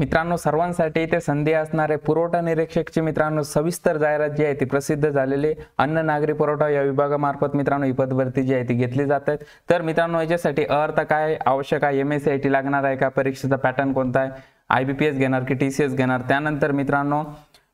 मित्रांनो सर्वांसाठी इथे संधी असणारे पुरवठा निरीक्षकची मित्रांनो सविस्तर जाहिरात जी आहे ती प्रसिद्ध झालेली अन्न नागरी पुरवठा या विभागामार्फत मित्रांनो ही पदभरती जी आहे ती घेतली जात आहे तर मित्रांनो याच्यासाठी अर्थ काय आवश्यक आहे एम एस लागणार आहे का परीक्षेचा पॅटर्न कोणता आहे आय घेणार की टी सी एस घेणार त्यानंतर मित्रांनो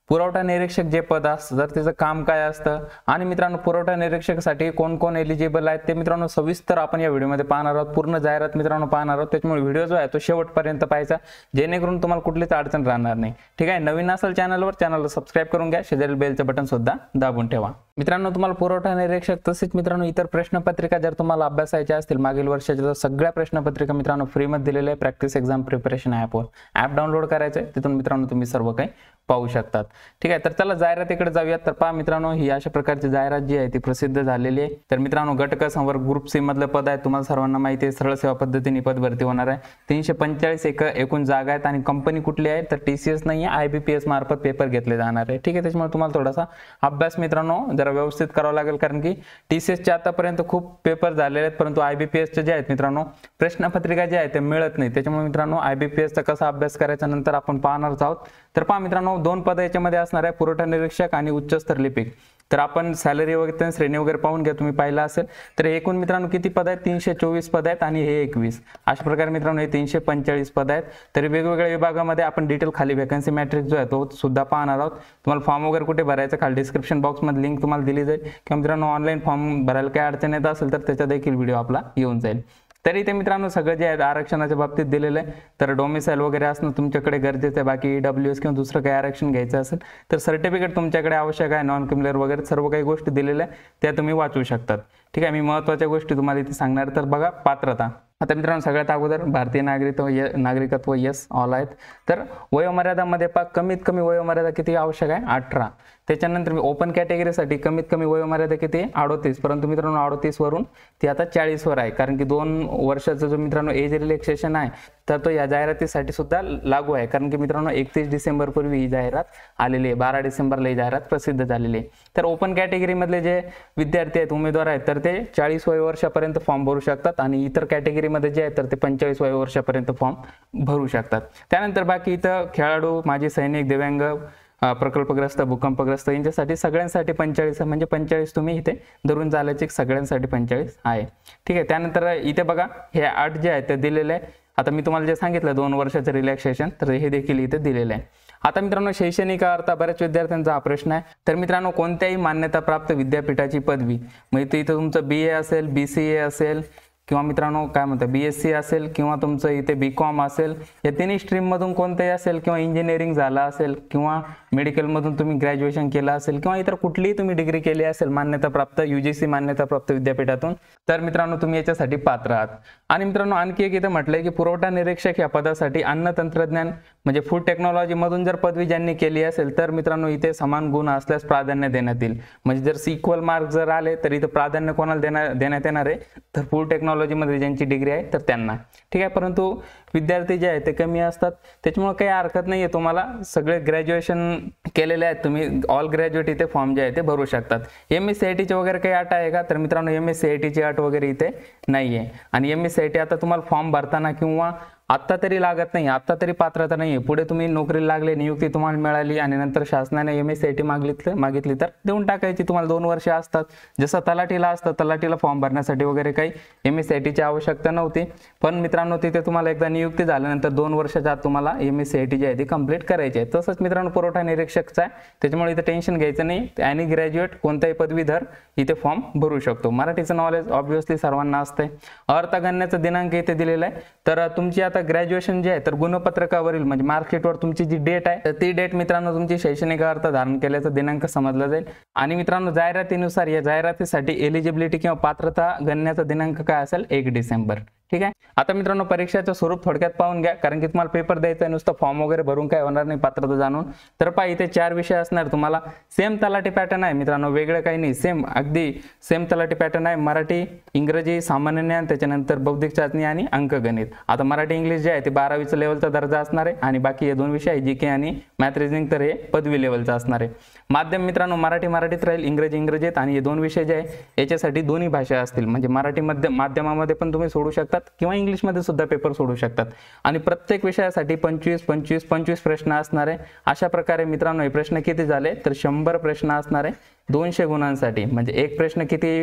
पुरवठा निरीक्षक जे पद असतं तर त्याचं काम काय असतं आणि मित्रांनो पुरवठा निरीक्षकासाठी कोण कोण एलिजिबल आहेत ते मित्रांनो सविस्तर आपण या व्हिडिओमध्ये पाहणार आहोत पूर्ण जाहिरात मित्रांनो पाहणार आहोत त्याच्यामुळे व्हिडिओ जो आहे तो शेवटपर्यंत पाहायचा जेणेकरून तुम्हाला कुठलीच अडचण राहणार नाही ठीक आहे नवीन असेल चॅनलवर चॅनलला सबस्क्राईब करून घ्या शेजारी बेलचं बटन सुद्धा दाबून ठेवा मित्रांनो तुम्हाला पुरवठा निरीक्षक तसेच मित्रांनो इतर प्रश्नपत्रिका जर तुम्हाला अभ्यासायच्या असतील मागील वर्षाच्या सगळ्या प्रश्नपत्रिका मित्रांनो फ्रीमध्ये दिलेल्या आहे प्रॅक्टिस एक्झाम प्रिपरेशन ॲपवर ॲप डाउनलोड करायचं आहे तिथून मित्रांनो तुम्ही सर्व काही पाहू शकतात ठीक आहे तर चला जाहिरातीकडे जाऊयात तर पहा मित्रांनो ही अशा प्रकारची जाहिरात जी आहे ती प्रसिद्ध झालेली आहे तर मित्रांनो घटक संवर्ग ग्रुप सी मधलं पद आहे तुम्हाला सर्वांना माहिती आहे सरळ सेवा पद्धतीने पद भरती होणार आहे तीनशे पंचेचाळीस एक एकूण जागा आहेत आणि कंपनी कुठली आहे तर टी नाही आहे आय मार्फत पेपर घेतले जाणार आहे ठीक आहे त्याच्यामुळे तुम्हाला थोडासा अभ्यास मित्रांनो जरा व्यवस्थित करावा लागेल कारण की टी सी आतापर्यंत खूप पेपर झालेले आहेत परंतु आय बी जे आहेत मित्रांनो प्रश्नपत्रिका जे आहे ते मिळत नाही त्याच्यामुळे मित्रांनो आय बी कसा अभ्यास करायचा नंतर आपण पाहणारच आहोत तर पहा मित्रांनो दोन पद याच्यामध्ये असणार आहे पुरवठा निरीक्षक आणि उच्चस्तर लिपिक तर आपण सॅलरी वगैरे श्रेणी वगैरे पाहून घ्या तुम्ही पाहिलं असेल तर एकूण मित्रांनो किती पद आहेत तीनशे चोवीस पद आहेत आणि हे एकवीस अशा प्रकारे मित्रांनो हे तीनशे पंचेचाळीस पद आहेत तरी वेगवेगळ्या विभागामध्ये आपण डिटेल खाली वेकन्सी मॅट्रिक जो आहे तो सुद्धा पाहणार आहोत तुम्हाला फॉर्म वगैरे कुठे भरायचा खाली डिस्क्रिप्शन बॉक्समध्ये लिंक तुम्हाला दिली जाईल किंवा मित्रांनो ऑनलाईन फॉर्म भरायला काय अडचण येत असेल तर त्याचा देखील व्हिडिओ आपला येऊन जाईल तरी ते मित्रांनो सगळं जे आहेत आरक्षणाच्या बाबतीत दिलेलं आहे तर डोमिसाईल वगैरे असणं तुमच्याकडे गरजेचं आहे बाकी डब्ल्यू एस किंवा दुसरं काही आरक्षण घ्यायचं असेल तर सर्टिफिकेट तुमच्याकडे आवश्यक आहे नॉन क्रिमिनल वगैरे सर्व काही गोष्टी दिलेल्या आहेत त्या तुम्ही वाचू शकतात ठीक आहे मी महत्त्वाच्या गोष्टी तुम्हाला इथे सांगणार तर बघा पात्रता आता मित्रांनो सगळ्यात अगोदर भारतीय नागरिकत्व नागरिकत्व यस ऑल आहेत तर वयोमर्यादामध्ये पा कमीत कमी वयोमर्यादा किती आवश्यक आहे अठरा त्याच्यानंतर मी ओपन कॅटेगरीसाठी कमीत कमी वयोमर्यादा किती अडोतीस परंतु मित्रांनो वरून ती आता चाळीसवर आहे कारण की दोन वर्षाचा जो मित्रांनो एज रिलॅक्सेशन आहे तर तो या जाहिरातीसाठी सुद्धा लागू आहे कारण की मित्रांनो एकतीस पूर्वी ही जाहिरात आलेली आहे बारा डिसेंबरला ही जाहिरात प्रसिद्ध झालेली आहे तर ओपन कॅटेगरीमधले जे विद्यार्थी आहेत उमेदवार आहेत तर ते चाळीस वय वर्षापर्यंत फॉर्म भरू शकतात आणि इतर कॅटेगरीमध्ये जे आहेत तर ते पंचेचाळीस वय वर्षापर्यंत फॉर्म भरू शकतात त्यानंतर बाकी इथं खेळाडू माजी सैनिक दिव्यांग प्रकल्पग्रस्त भूकंपग्रस्त यांच्यासाठी सगळ्यांसाठी पंचेचाळीस म्हणजे पंचेचाळीस तुम्ही इथे धरून एक सगळ्यांसाठी पंचेचाळीस आहे ठीक आहे त्यानंतर इथे बघा हे आठ जे आहे ते दिलेले आहे आता मी तुम्हाला जे सांगितलं दोन वर्षाचं रिलॅक्सेशन तर हे देखील इथे दिलेलं आहे आता मित्रांनो शैक्षणिक अर्थ बऱ्याच विद्यार्थ्यांचा हा प्रश्न आहे तर मित्रांनो कोणत्याही मान्यताप्राप्त विद्यापीठाची पदवी म्हणजे इथं तुमचं बी ए असेल बी सी ए असेल किंवा मित्रांनो काय म्हणतात बी एस सी असेल किंवा तुमचं इथे बी कॉम असेल या तिन्ही स्ट्रीममधून कोणतंही असेल किंवा इंजिनिअरिंग झालं असेल किंवा मेडिकलमधून तुम्ही ग्रॅज्युएशन केलं असेल किंवा इतर कुठलीही तुम्ही डिग्री केली असेल मान्यताप्राप्त यू जी सी मान्यताप्राप्त विद्यापीठातून तर मित्रांनो तुम्ही याच्यासाठी पात्र आहात आणि मित्रांनो आणखी एक इथं म्हटलंय की पुरवठा निरीक्षक या पदासाठी अन्न तंत्रज्ञान म्हणजे फूड टेक्नॉलॉजीमधून जर पदवी ज्यांनी केली असेल तर मित्रांनो इथे समान गुण असल्यास प्राधान्य देण्यात येईल म्हणजे जर इक्वल मार्क जर आले तर इथं प्राधान्य कोणाला देण्यात येणार आहे तर फूड टेक्नॉलॉजी मध्ये ज्यांची डिग्री आहे तर त्यांना ठीक आहे परंतु विद्यार्थी जे आहेत ते कमी असतात त्याच्यामुळे काही हरकत नाही आहे तुम्हाला सगळे ग्रॅज्युएशन केलेले आहेत तुम्ही ऑल ग्रॅज्युएट इथे फॉर्म जे आहे ते भरू शकतात एम एस सी आय ची वगैरे काही अट आहे का तर मित्रांनो एम एस सी आय टीची अट वगैरे इथे नाही आहे आणि M S C I T आता तुम्हाला फॉर्म भरताना किंवा आत्ता तरी लागत नाही आत्ता तरी पात्रता नाही पुढे तुम्ही नोकरीला लागले नियुक्ती तुम्हाला मिळाली आणि नंतर शासनाने M S C I T मागितली मागितली तर देऊन टाकायची तुम्हाला दोन वर्षे असतात जसं तलाठीला असतं तलाठीला फॉर्म भरण्यासाठी वगैरे काही एम एस आय टीची आवश्यकता नव्हती पण मित्रांनो तिथे तुम्हाला एकदा नियुक्ती झाल्यानंतर दोन वर्षाच्या आत तुम्हाला M S C I T जी आहे ती कंप्लीट करायची आहे तसंच मित्रांनो पुरवठा निरीक्षकचा आहे त्याच्यामुळे इथे टेन्शन घ्यायचं नाही आणि ग्रॅज्युएट कोणताही पदवीधर इथे फॉर्म भरू शकतो मराठीचं नॉलेज ऑब्व्हियसली सर्वांना असतंय अर्थगणनाचा दिनांक इथे दिलेला आहे तर तुमची आता आता ग्रॅज्युएशन जे आहे तर गुणपत्रकावरील म्हणजे मार्कशीटवर तुमची जी डेट आहे तर ती डेट मित्रांनो तुमची शैक्षणिक अर्थ धारण केल्याचा दिनांक समजला जाईल आणि मित्रांनो जाहिरातीनुसार या जाहिरातीसाठी एलिजिबिलिटी किंवा पात्रता गणण्याचा दिनांक काय असेल एक डिसेंबर ठीक आहे आता मित्रांनो परीक्षेचं स्वरूप थोडक्यात पाहून घ्या कारण की तुम्हाला पेपर द्यायचा आहे नुसतं फॉर्म वगैरे भरून काय होणार नाही पात्रता जाणून तर पहा इथे चार विषय असणार तुम्हाला सेम तलाठी पॅटर्न आहे मित्रांनो वेगळं काही नाही सेम अगदी सेम तलाठी पॅटर्न आहे मराठी इंग्रजी सामान्य ज्ञान त्याच्यानंतर बौद्धिक चाचणी आणि अंकगणित आता मराठी इंग्लिश जे आहे ते बारावीचं लेवलचा दर्जा असणार आहे आणि बाकी हे दोन विषय आहे जी के आणि मॅथ रिजनिंग तर हे पदवी लेवलचं असणार आहे माध्यम मित्रांनो मराठी मराठीत राहील इंग्रजी इंग्रजीत आणि हे दोन विषय जे आहे याच्यासाठी दोन्ही भाषा असतील म्हणजे मराठी माध्यमामध्ये पण तुम्ही सोडू शकता शकतात किंवा इंग्लिशमध्ये सुद्धा पेपर सोडू शकतात आणि प्रत्येक विषयासाठी पंचवीस पंचवीस पंचवीस प्रश्न असणार आहे अशा प्रकारे मित्रांनो हे प्रश्न किती झाले तर शंभर प्रश्न असणार आहे दोनशे गुणांसाठी म्हणजे एक प्रश्न किती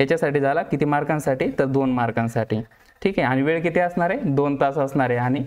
याच्यासाठी झाला किती मार्कांसाठी तर दोन मार्कांसाठी ठीक आहे आणि वेळ किती असणार आहे दोन तास असणार आहे आणि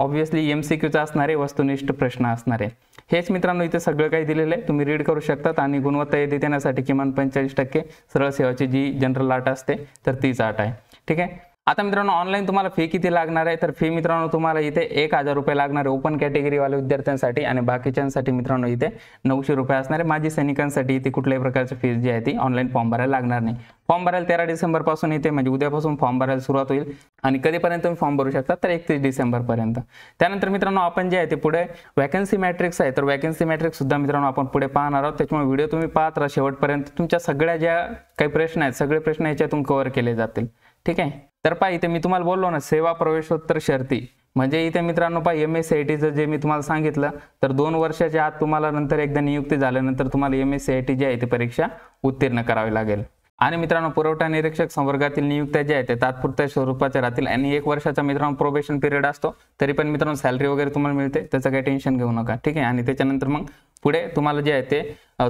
ऑब्व्हियसली एम सी क्यूचा असणारे वस्तुनिष्ठ प्रश्न असणार आहे हेच मित्रांनो इथे सगळं काही दिलेलं आहे तुम्ही रीड करू शकतात आणि गुणवत्ता येते देण्यासाठी किमान पंचेचाळीस टक्के सरळ सेवाची जी जनरल आट असते तर तीच आट आहे ठीक आहे आता मित्रांनो ऑनलाईन तुम्हाला फी किती लागणार आहे तर फी मित्रांनो तुम्हाला इथे एक हजार रुपये लागणार आहे ओपन कॅटेगरीवाले विद्यार्थ्यांसाठी आणि बाकीच्यांसाठी मित्रांनो इथे नऊशे रुपये असणार आहे माझी सैनिकांसाठी इथे कुठल्याही प्रकारची फीस जी आहे ती ऑनलाईन फॉर्म भरायला लागणार नाही फॉर्म भरायला तेरा डिसेंबरपासून इथे म्हणजे उद्यापासून फॉर्म भरायला सुरुवात होईल आणि कधीपर्यंत तुम्ही फॉर्म भरू शकता तर एकतीस डिसेंबरपर्यंत त्यानंतर मित्रांनो आपण जे आहे ते पुढे वॅकन्सी मॅट्रिक्स आहे तर वॅकन्सी मॅट्रिक्स सुद्धा मित्रांनो आपण पुढे पाहणार आहोत त्याच्यामुळे व्हिडिओ तुम्ही पाहत राहा शेवटपर्यंत तुमच्या सगळ्या ज्या काही प्रश्न आहेत सगळे प्रश्न याच्यातून कव्हर केले जातील ठीक आहे तर पहा इथे मी तुम्हाला बोललो ना सेवा प्रवेशोत्तर शर्ती म्हणजे इथे मित्रांनो पहा एम एस सी आय जे मी तुम्हाला सांगितलं तर दोन वर्षाच्या आत तुम्हाला नंतर एकदा नियुक्ती झाल्यानंतर तुम्हाला M S C I T जी आहे ती परीक्षा उत्तीर्ण करावी लागेल आणि मित्रांनो पुरवठा निरीक्षक संवर्गातील नियुक्त्या ज्या आहेत ते तात्पुरत्या स्वरूपाच्या राहतील आणि एक वर्षाचा मित्रांनो प्रोबेशन पिरियड असतो तरी पण मित्रांनो सॅलरी वगैरे तुम्हाला मिळते त्याचं काही टेन्शन घेऊ नका ठीक आहे आणि त्याच्यानंतर मग पुढे तुम्हाला जे आहे ते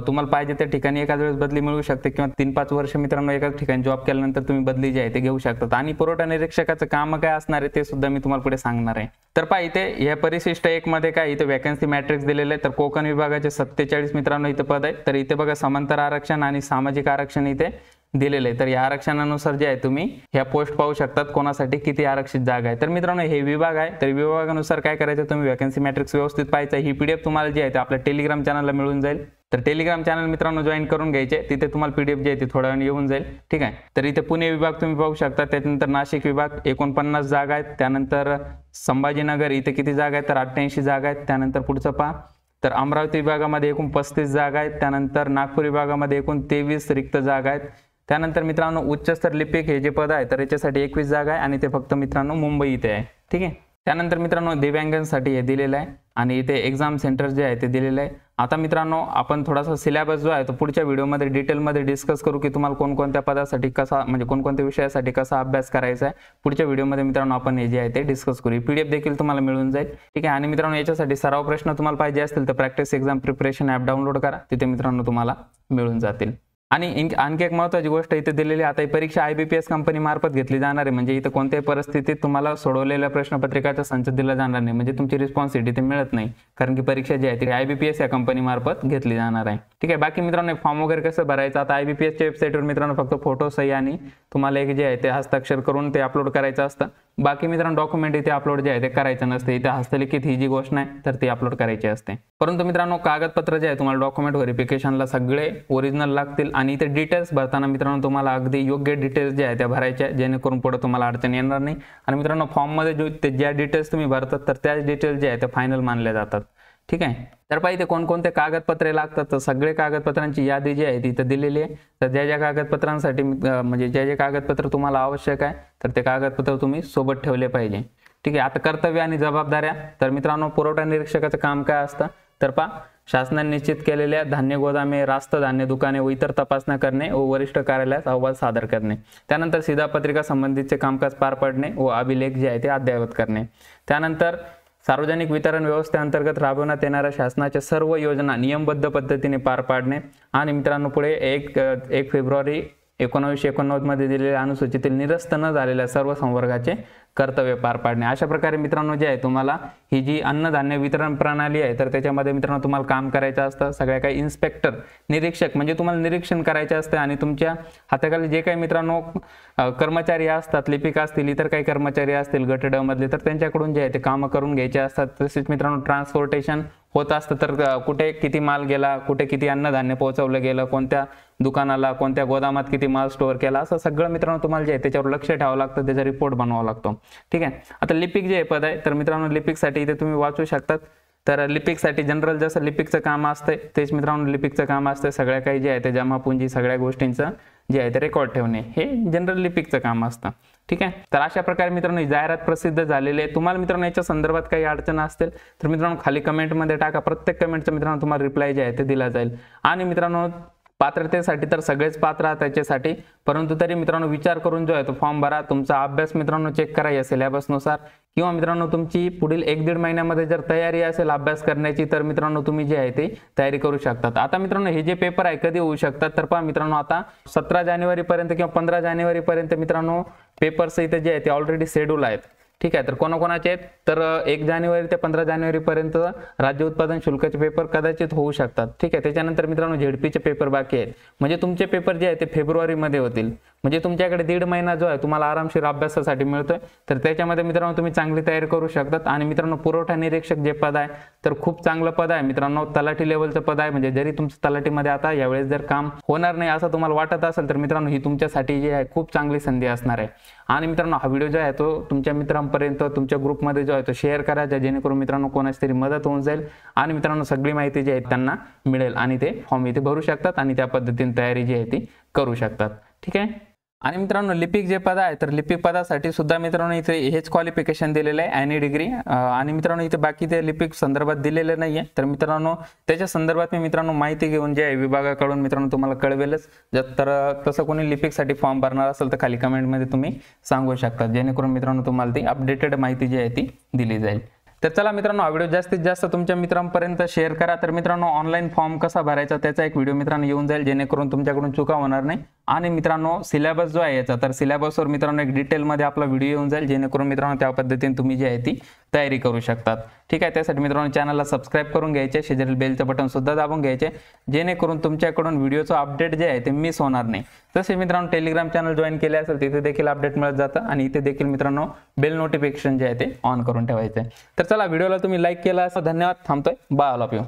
तुम्हाला पाहिजे त्या ठिकाणी एकाच वेळेस बदली मिळू शकते किंवा तीन पाच वर्ष मित्रांनो एकाच ठिकाणी जॉब केल्यानंतर तुम्ही बदली जी आहे ते घेऊ शकतात आणि पुरवठा निरीक्षकाचं काम काय असणार आहे ते सुद्धा मी तुम्हाला पुढे सांगणार आहे तर पहा इथे या परिशिष्ट एक मध्ये काय इथे वॅकन्सी मॅट्रिक्स दिलेले तर कोकण विभागाचे सत्तेचाळीस मित्रांनो इथे पद आहे तर इथे बघा समांतर आरक्षण आणि सामाजिक आरक्षण इथे दिलेलं आहे तर या आरक्षणानुसार जे आहे तुम्ही ह्या पोस्ट पाहू शकतात कोणासाठी किती आरक्षित जागा आहे तर मित्रांनो हे विभाग आहे तर विभागानुसार काय करायचं तुम्ही वॅकन्सी मॅट्रिक्स व्यवस्थित पाहायचं ही पीडीएफ तुम्हाला जी आहे ते आपल्या टेलिग्राम चॅनलला मिळून जाईल तर टेलिग्राम चॅनल मित्रांनो जॉईन करून घ्यायचे तिथे तुम्हाला पीडीएफ जे आहे ते थोड्या वेळ येऊन जाईल ठीक आहे तर इथे पुणे विभाग तुम्ही पाहू शकता त्याच्यानंतर नाशिक विभाग एकोणपन्नास जागा आहेत त्यानंतर संभाजीनगर इथे किती जागा आहेत तर अठ्ठ्याऐंशी जागा आहेत त्यानंतर पुढचं पहा तर अमरावती विभागामध्ये एकूण पस्तीस जागा आहेत त्यानंतर नागपूर विभागामध्ये एकूण तेवीस रिक्त जागा आहेत त्यानंतर मित्रांनो उच्चस्तर लिपिक हे जे पद आहे तर याच्यासाठी एकवीस जागा आहे आणि ते फक्त मित्रांनो मुंबई इथे आहे ठीक आहे त्यानंतर मित्रांनो दिव्यांगांसाठी हे दिलेलं आहे आणि इथे एक्झाम सेंटर जे आहे ते दिलेलं आहे आता मित्रांनो आपण थोडासा सिलेबस जो आहे तो पुढच्या व्हिडिओमध्ये डिटेलमध्ये डिस्कस करू की तुम्हाला कोणकोणत्या पदासाठी कसा म्हणजे कोणकोणत्या विषयासाठी कसा अभ्यास करायचा आहे पुढच्या व्हिडिओमध्ये मित्रांनो आपण हे जे आहे ते डिस्कस करू पी देखील तुम्हाला मिळून जाईल ठीक आहे आणि मित्रांनो याच्यासाठी सराव प्रश्न तुम्हाला पाहिजे असतील तर practice exam preparation app download करा तिथे मित्रांनो तुम्हाला मिळून जातील आणि आणखी एक महत्वाची गोष्ट इथे दिलेली आता ही परीक्षा I B P S company मार्फत घेतली जाणार आहे म्हणजे इथं कोणत्याही परिस्थितीत तुम्हाला सोडवलेल्या प्रश्नपत्रिकाचा संच दिला जाणार नाही म्हणजे तुमची रिस्पॉन्सिबिलिटी ते मिळत नाही कारण की परीक्षा जी आहे ती आय बी पी एस या कंपनी मार्फत घेतली जाणार आहे ठीक आहे बाकी मित्रांनो फॉर्म वगैरे कसं भरायचं आता आय बी पी एसच्या वेबसाईटवर मित्रांनो फक्त फोटो सही आणि तुम्हाला एक जे आहे ते हस्ताक्षर करून ते अपलोड करायचं असतं बाकी मित्रांनो डॉक्युमेंट इथे अपलोड जे आहे ते करायचं नसते इथे हस्तलिखित ही जी गोष्ट नाही तर ती अपलोड करायची असते परंतु मित्रांनो कागदपत्र जे आहे तुम्हाला डॉक्युमेंट व्हेरिफिकेशनला सगळे ओरिजिनल लागतील आणि इथे डिटेल्स भरताना मित्रांनो तुम्हाला अगदी योग्य डिटेल्स जे आहे त्या भरायच्या जेणेकरून पुढे तुम्हाला अडचण येणार नाही आणि मित्रांनो फॉर्ममध्ये जो ज्या डिटेल्स तुम्ही भरतात तर त्याच डिटेल्स जे आहे ते फायनल मानल्या जातात ठीक आहे तर पाहिजे कोणकोणते कागदपत्रे लागतात तर सगळे कागदपत्रांची यादी जी आहे ती इथं दिलेली आहे तर ज्या ज्या कागदपत्रांसाठी म्हणजे ज्या ज्या कागदपत्र तुम्हाला आवश्यक आहे तर ते कागदपत्र तुम्ही सोबत ठेवले पाहिजे ठीक आहे आता कर्तव्य आणि जबाबदाऱ्या तर मित्रांनो पुरवठा निरीक्षकाचं काम काय असतं तर पा शासनाने निश्चित केलेल्या धान्य गोदामे रास्त धान्य दुकाने व इतर तपासण्या करणे व वरिष्ठ कार्यालयात अहवाल सादर करणे त्यानंतर शिधापत्रिका संबंधीचे कामकाज पार पाडणे व अभिलेख जे आहे ते अद्ययावत करणे त्यानंतर सार्वजनिक वितरण व्यवस्थेअंतर्गत राबवण्यात येणाऱ्या शासनाच्या सर्व योजना नियमबद्ध पद्धतीने पार पाडणे आणि मित्रांनो पुढे एक एक फेब्रुवारी एकोणावीसशे एकोणनव्वदमध्ये दिलेल्या अनुसूचीतील निरस्त न झालेल्या सर्व संवर्गाचे कर्तव्य पार पाडणे अशा प्रकारे मित्रांनो जे आहे तुम्हाला ही जी अन्नधान्य वितरण प्रणाली आहे तर त्याच्यामध्ये मित्रांनो तुम्हाला काम करायचं असतं सगळ्या काही इन्स्पेक्टर निरीक्षक म्हणजे तुम्हाला निरीक्षण करायचे असतं आणि तुमच्या हाताखाली जे काही मित्रांनो कर्मचारी असतात लिपिका असतील इतर काही कर्मचारी असतील गटडमधले तर त्यांच्याकडून जे आहे ते कामं करून घ्यायचे असतात तसेच मित्रांनो ट्रान्सपोर्टेशन होत असतं तर कुठे किती माल गेला कुठे किती अन्नधान्य पोहोचवलं गेलं कोणत्या दुकानाला कोणत्या गोदामात किती माल स्टोअर केला असं सगळं मित्रांनो तुम्हाला जे आहे त्याच्यावर लक्ष ठेवावं लागतं त्याचा रिपोर्ट बनवावा लागतो ठीक आहे आता लिपिक जे पद आहे तर मित्रांनो लिपिकसाठी इथे तुम्ही वाचू शकतात तर लिपिकसाठी जनरल जसं लिपिकचं काम असतंय तेच मित्रांनो लिपिकचं काम असतं सगळ्या काही जे आहे ते जमापुंजी सगळ्या गोष्टींचं जे आहे ते रेकॉर्ड ठेवणे हे जनरल लिपिकचं काम असतं ठीक आहे तर अशा प्रकारे मित्रांनो जाहिरात प्रसिद्ध झालेली आहे तुम्हाला मित्रांनो याच्या संदर्भात काही अडचण असतील तर मित्रांनो खाली कमेंटमध्ये टाका प्रत्येक कमेंटचं मित्रांनो तुम्हाला रिप्लाय जे आहे ते दिला जाईल आणि मित्रांनो पात्रतेसाठी तर सगळेच पात्र आहात त्याच्यासाठी परंतु तरी मित्रांनो विचार करून जो आहे तो फॉर्म भरा तुमचा अभ्यास मित्रांनो चेक करा या सिलेबसनुसार किंवा मित्रांनो तुमची पुढील एक दीड महिन्यामध्ये जर तयारी असेल अभ्यास करण्याची तर मित्रांनो तुम्ही जे आहे ते तयारी करू शकतात आता मित्रांनो हे जे पेपर आहे कधी होऊ शकतात तर पहा मित्रांनो आता सतरा जानेवारीपर्यंत किंवा पंधरा जानेवारीपर्यंत मित्रांनो पेपर्स इथे जे आहे ते ऑलरेडी शेड्यूल आहेत ठीक आहे तर कोणाकोणाचे आहेत तर एक जानेवारी ते पंधरा पर्यंत राज्य उत्पादन शुल्काचे पेपर कदाचित होऊ शकतात ठीक आहे त्याच्यानंतर मित्रांनो झेडपीचे पेपर बाकी आहेत म्हणजे तुमचे पेपर जे आहे ते फेब्रुवारीमध्ये होतील म्हणजे तुमच्याकडे दीड महिना जो आहे तुम्हाला आरामशीर अभ्यासासाठी मिळतोय तर त्याच्यामध्ये मित्रांनो तुम्ही चांगली तयारी करू शकतात आणि मित्रांनो पुरवठा निरीक्षक जे पद आहे तर खूप चांगलं पद आहे मित्रांनो तलाठी लेवलचं पद आहे म्हणजे जरी तुमचं तलाठीमध्ये आता यावेळेस जर काम होणार नाही असं तुम्हाला वाटत असेल तर मित्रांनो ही तुमच्यासाठी जी आहे खूप चांगली संधी असणार आहे आणि मित्रांनो हा व्हिडिओ जो आहे तो तुमच्या मित्रांपर्यंत तुमच्या ग्रुपमध्ये जो आहे तो शेअर करायचा जेणेकरून मित्रांनो कोणाची तरी मदत होऊन जाईल आणि मित्रांनो सगळी माहिती जी आहे त्यांना मिळेल आणि ते फॉर्म इथे भरू शकतात आणि त्या पद्धतीने तयारी जी आहे ती करू शकतात ठीक आहे आणि मित्रांनो लिपिक जे पद आहे तर लिपिक पदासाठी सुद्धा मित्रांनो इथे हेच क्वालिफिकेशन दिलेलं आहे ॲनी डिग्री आणि मित्रांनो इथे बाकी ते लिपिक संदर्भात दिलेले नाही आहे तर मित्रांनो त्याच्या संदर्भात मी मित्रांनो माहिती घेऊन जे आहे विभागाकडून मित्रांनो तुम्हाला कळवेलच तर तसं कोणी लिपिकसाठी फॉर्म भरणार असेल तर खाली कमेंटमध्ये तुम्ही सांगू शकता जेणेकरून मित्रांनो तुम्हाला ती अपडेटेड माहिती जी आहे ती दिली जाईल तर चला मित्रांनो हा व्हिडिओ जास्तीत जास्त तुमच्या मित्रांपर्यंत शेअर करा तर मित्रांनो ऑनलाईन फॉर्म कसा भरायचा त्याचा एक व्हिडिओ मित्रांनो येऊन जाईल जेणेकरून तुमच्याकडून चुका होणार नाही आणि मित्रांनो सिलेबस जो आहे याचा तर सिलेबसवर मित्रांनो एक डिटेलमध्ये आपला व्हिडिओ येऊन जाईल जेणेकरून मित्रांनो त्या पद्धतीने तुम्ही जी आहे ती तयारी करू शकतात ठीक आहे त्यासाठी मित्रांनो चॅनलला सबस्क्राईब करून घ्यायचे शेजारील बेलचं सुद्धा दाबून घ्यायचे जेणेकरून तुमच्याकडून व्हिडिओचं अपडेट जे आहे ते मिस होणार नाही तसे मित्रांनो टेलिग्राम चॅनल जॉईन केले असेल तिथे देखील अपडेट मिळत जातं आणि इथे देखील मित्रांनो बेल नोटिफिकेशन जे आहे ते ऑन करून ठेवायचं आहे तर चला व्हिडिओला तुम्ही लाईक केला असं धन्यवाद थांबतोय बाय ऑल ऑफ यू